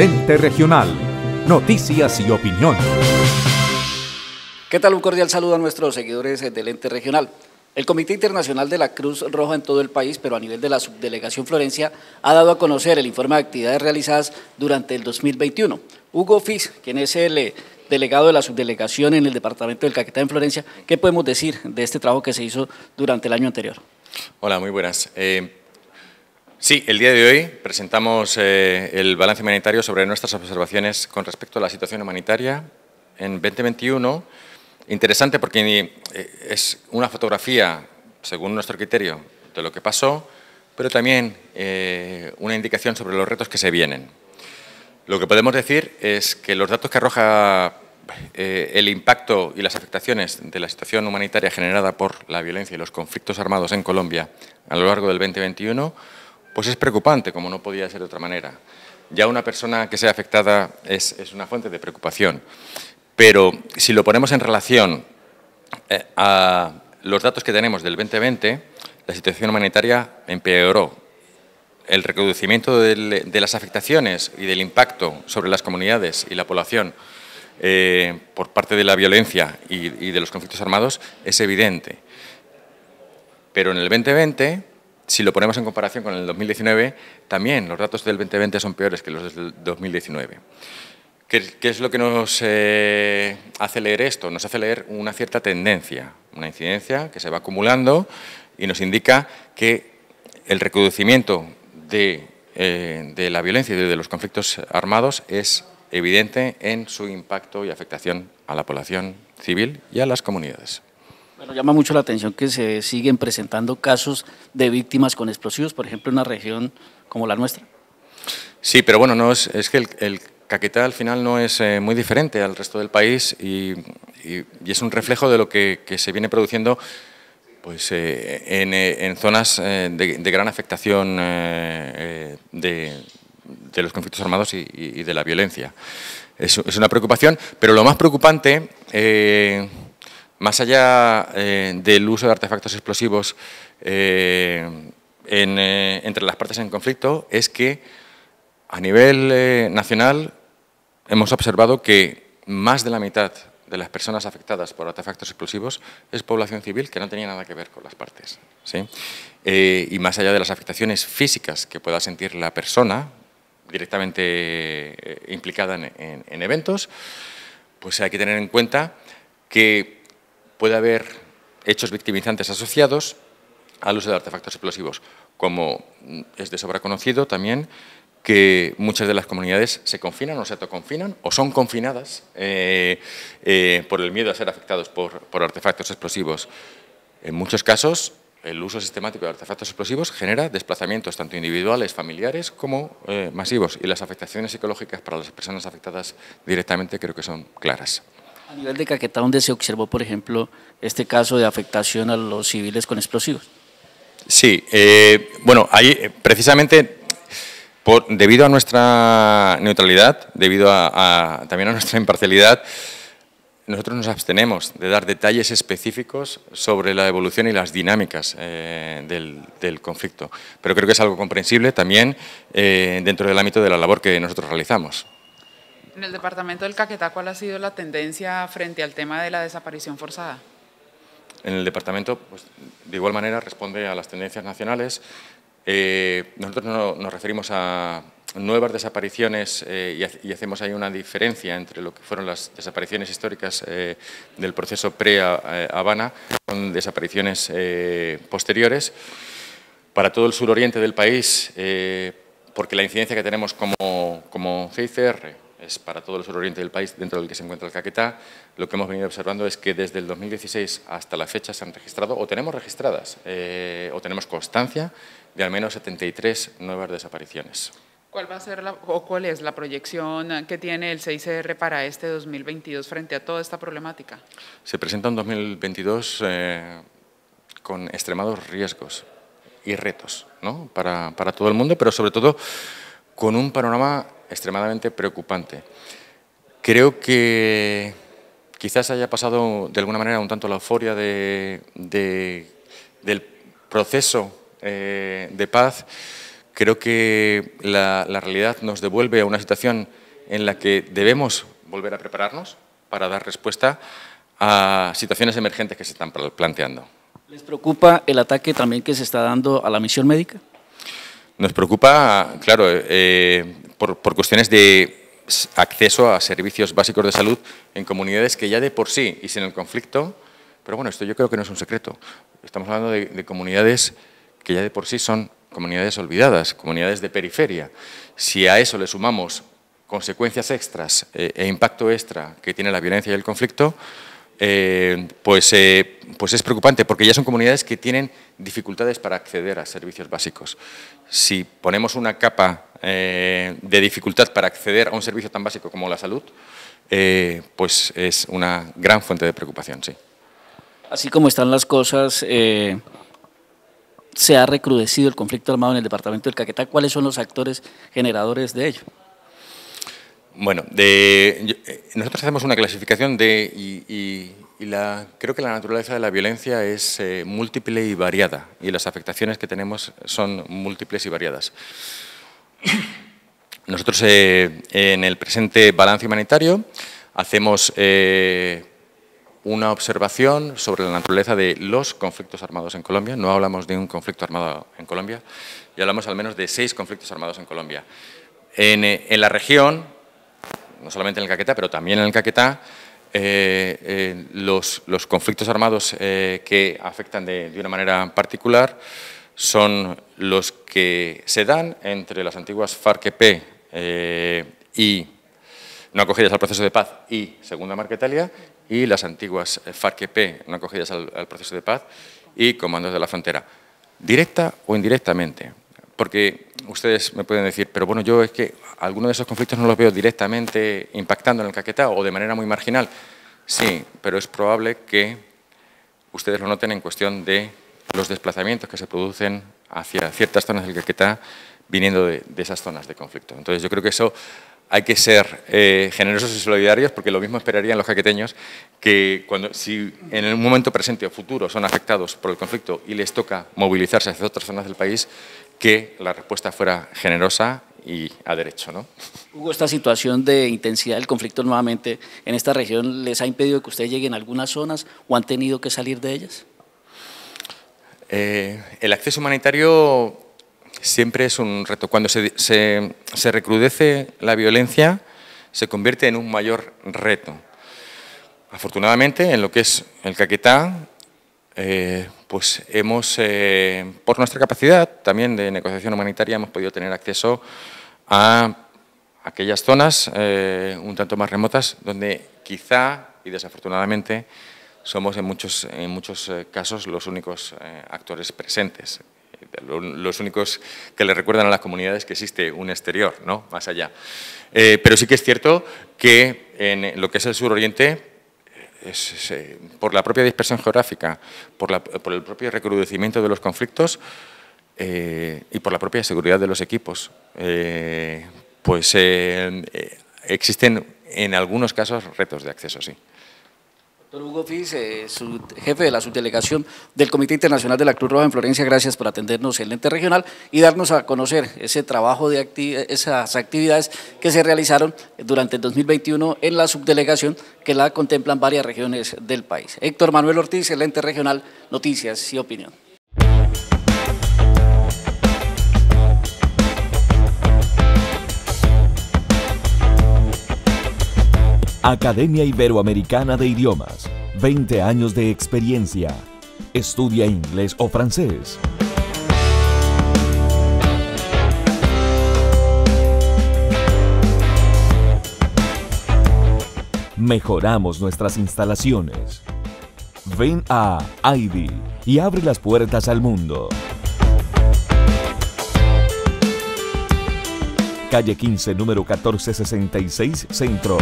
Lente Regional. Noticias y opinión. ¿Qué tal? Un cordial saludo a nuestros seguidores del Ente Regional. El Comité Internacional de la Cruz Roja en todo el país, pero a nivel de la subdelegación Florencia, ha dado a conocer el informe de actividades realizadas durante el 2021. Hugo Fis, quien es el eh, delegado de la subdelegación en el departamento del Caquetá en Florencia, ¿qué podemos decir de este trabajo que se hizo durante el año anterior? Hola, muy buenas. Eh, Sí, el día de hoy presentamos eh, el balance humanitario sobre nuestras observaciones con respecto a la situación humanitaria en 2021. Interesante porque eh, es una fotografía, según nuestro criterio, de lo que pasó, pero también eh, una indicación sobre los retos que se vienen. Lo que podemos decir es que los datos que arroja el impacto y las afectaciones de la situación humanitaria generada por la violencia y los conflictos armados en Colombia a lo largo del 2021 pues es preocupante, como no podía ser de otra manera. Ya una persona que sea afectada es, una fuente de preocupación. Pero si lo ponemos en relación eh, a los datos que tenemos del 2020, la situación humanitaria empeoró. El reconocimiento de las afectaciones y del impacto sobre las comunidades y la población eh, por parte de la violencia y de los conflictos armados es evidente. Pero en el 2020 si lo ponemos en comparación con el 2019, también los datos del 2020 son peores que los del 2019. ¿Qué, es lo que nos eh, hace leer esto? Nos hace leer una cierta tendencia, una incidencia que se va acumulando y nos indica que el recrudecimiento de eh, la violencia y de los conflictos armados es evidente en su impacto y afectación a la población civil y a las comunidades. Bueno, llama mucho la atención que se siguen presentando casos de víctimas con explosivos, por ejemplo, en una región como la nuestra. Sí, pero bueno, no es, que el, Caquetá al final no es eh, muy diferente al resto del país y, es un reflejo de lo que, se viene produciendo pues, eh, eh, en, zonas de, gran afectación de, los conflictos armados y, de la violencia. es, una preocupación, pero lo más preocupante más allá eh, del uso de artefactos explosivos eh, eh, entre las partes en conflicto, es que a nivel nacional hemos observado que más de la mitad de las personas afectadas por artefactos explosivos es población civil que no tenía nada que ver con las partes. y más allá de las afectaciones físicas que pueda sentir la persona directamente implicada en, eventos, pues hay que tener en cuenta que puede haber hechos victimizantes asociados al uso de artefactos explosivos, como es de sobra conocido también que muchas de las comunidades se confinan o se autoconfinan o son confinadas eh, eh, por el miedo a ser afectados por, artefactos explosivos. En muchos casos, el uso sistemático de artefactos explosivos genera desplazamientos tanto individuales, familiares como eh, masivos y las afectaciones psicológicas para las personas afectadas directamente creo que son claras. A nivel de Caquetá, donde se observó, por ejemplo, este caso de afectación a los civiles con explosivos. Sí, eh, bueno, ahí eh, precisamente debido a nuestra neutralidad, debido a, también a nuestra imparcialidad, nosotros nos abstenemos de dar detalles específicos sobre la evolución y las dinámicas eh, del, conflicto. Pero creo que es algo comprensible también dentro del ámbito de la labor que nosotros realizamos. En el departamento del Caquetá, ¿cuál ha sido la tendencia frente al tema de la desaparición forzada? En el departamento, pues, de igual manera, responde a las tendencias nacionales. Eh, nosotros nos referimos a nuevas desapariciones eh, y, hacemos ahí una diferencia entre lo que fueron las desapariciones históricas eh, del proceso pre-Habana con desapariciones posteriores. Para todo el suroriente del país, porque la incidencia que tenemos como, como para todo el suroriente del país, dentro del que se encuentra el Caquetá, lo que hemos venido observando es que desde el 2016 hasta la fecha se han registrado, o tenemos registradas, eh, o tenemos constancia de al menos 73 nuevas desapariciones. ¿Cuál va a ser la, o cuál es la proyección que tiene el CICR e para este 2022 frente a toda esta problemática? Se presenta un 2022 eh, con extremados riesgos y retos ¿no? para, para todo el mundo, pero sobre todo con un panorama extremadamente preocupante. Creo que quizás haya pasado de alguna manera un tanto la euforia del proceso eh, de paz. Creo que la, realidad nos devuelve a una situación en la que debemos volver a prepararnos para dar respuesta a situaciones emergentes que se están planteando. ¿Les preocupa el ataque también que se está dando a la misión médica? Nos preocupa, claro, eh, por, cuestiones de acceso a servicios básicos de salud en comunidades que ya de por sí y sin el conflicto, pero bueno, esto yo creo que no es un secreto. Estamos hablando de, comunidades que ya de por sí son comunidades olvidadas, comunidades de periferia. Si a eso le sumamos consecuencias extras eh, e impacto extra que tiene la violencia y el conflicto, eh, pues, eh, pues es preocupante, porque ya son comunidades que tienen dificultades para acceder a servicios básicos. Si ponemos una capa eh, de dificultad para acceder a un servicio tan básico como la salud, eh, pues es una gran fuente de preocupación, sí. Así como están las cosas, eh, se ha recrudecido el conflicto armado en el departamento del Caquetá. ¿Cuáles son los actores generadores de ello? Bueno, nosotros hacemos una clasificación de, y, creo que la naturaleza de la violencia es múltiple y variada, y las afectaciones que tenemos son múltiples y variadas. Nosotros eh, en el presente balance humanitario hacemos eh, una observación sobre la naturaleza de los conflictos armados en Colombia. No hablamos de un conflicto armado en Colombia, y hablamos al menos de seis conflictos armados en Colombia. En, eh, la región, no solamente en el Caquetá, pero también en el Caquetá, los, conflictos armados que afectan de, una manera particular son los que se dan entre las antiguas FARC-EP eh, y no acogidas al proceso de paz y Segunda Marca y las antiguas FARC-EP no acogidas al, al, proceso de paz y Comandos de la Frontera, directa o indirectamente. Porque ustedes me pueden decir, pero bueno, yo es que algunos de esos conflictos no los veo directamente impactando en el caquetá o de manera muy marginal. Sí, pero es probable que ustedes lo noten en cuestión de los desplazamientos que se producen hacia ciertas zonas del Caquetá viniendo de, esas zonas de conflicto. Entonces yo creo que eso hay que ser eh, generosos y solidarios porque lo mismo esperarían los caqueteños que cuando, si en el momento presente o futuro son afectados por el conflicto y les toca movilizarse hacia otras zonas del país, que la respuesta fuera generosa y a derecho. ¿no? Hugo, esta situación de intensidad del conflicto nuevamente en esta región les ha impedido que ustedes lleguen a algunas zonas o han tenido que salir de ellas? Eh, el acceso humanitario siempre es un reto. Cuando se, recrudece la violencia, se convierte en un mayor reto. Afortunadamente, en lo que es el Caquetá, eh, pues hemos, eh, por nuestra capacidad también de negociación humanitaria, hemos podido tener acceso a aquellas zonas un tanto más remotas donde quizá y desafortunadamente somos en muchos, en muchos eh, casos los únicos eh, actores presentes, eh, los únicos que le recuerdan a las comunidades que existe un exterior, ¿no? más allá. pero sí que es cierto que en lo que es el suroriente, oriente por la propia dispersión geográfica, por, la, por, el propio recrudecimiento de los conflictos y por la propia seguridad de los equipos, pues existen en algunos casos retos de acceso, sí. Doctor Hugo Fis, eh, su jefe de la subdelegación del Comité Internacional de la Cruz Roja en Florencia, gracias por atendernos el ente regional y darnos a conocer ese trabajo de esas actividades que se realizaron durante el 2021 en la subdelegación que la contemplan varias regiones del país. Héctor Manuel Ortiz, el ente regional, Noticias y Opinión. Academia Iberoamericana de Idiomas. 20 años de experiencia. Estudia inglés o francés. Mejoramos nuestras instalaciones. Ven a ID y abre las puertas al mundo. Calle 15, número 1466, Centro.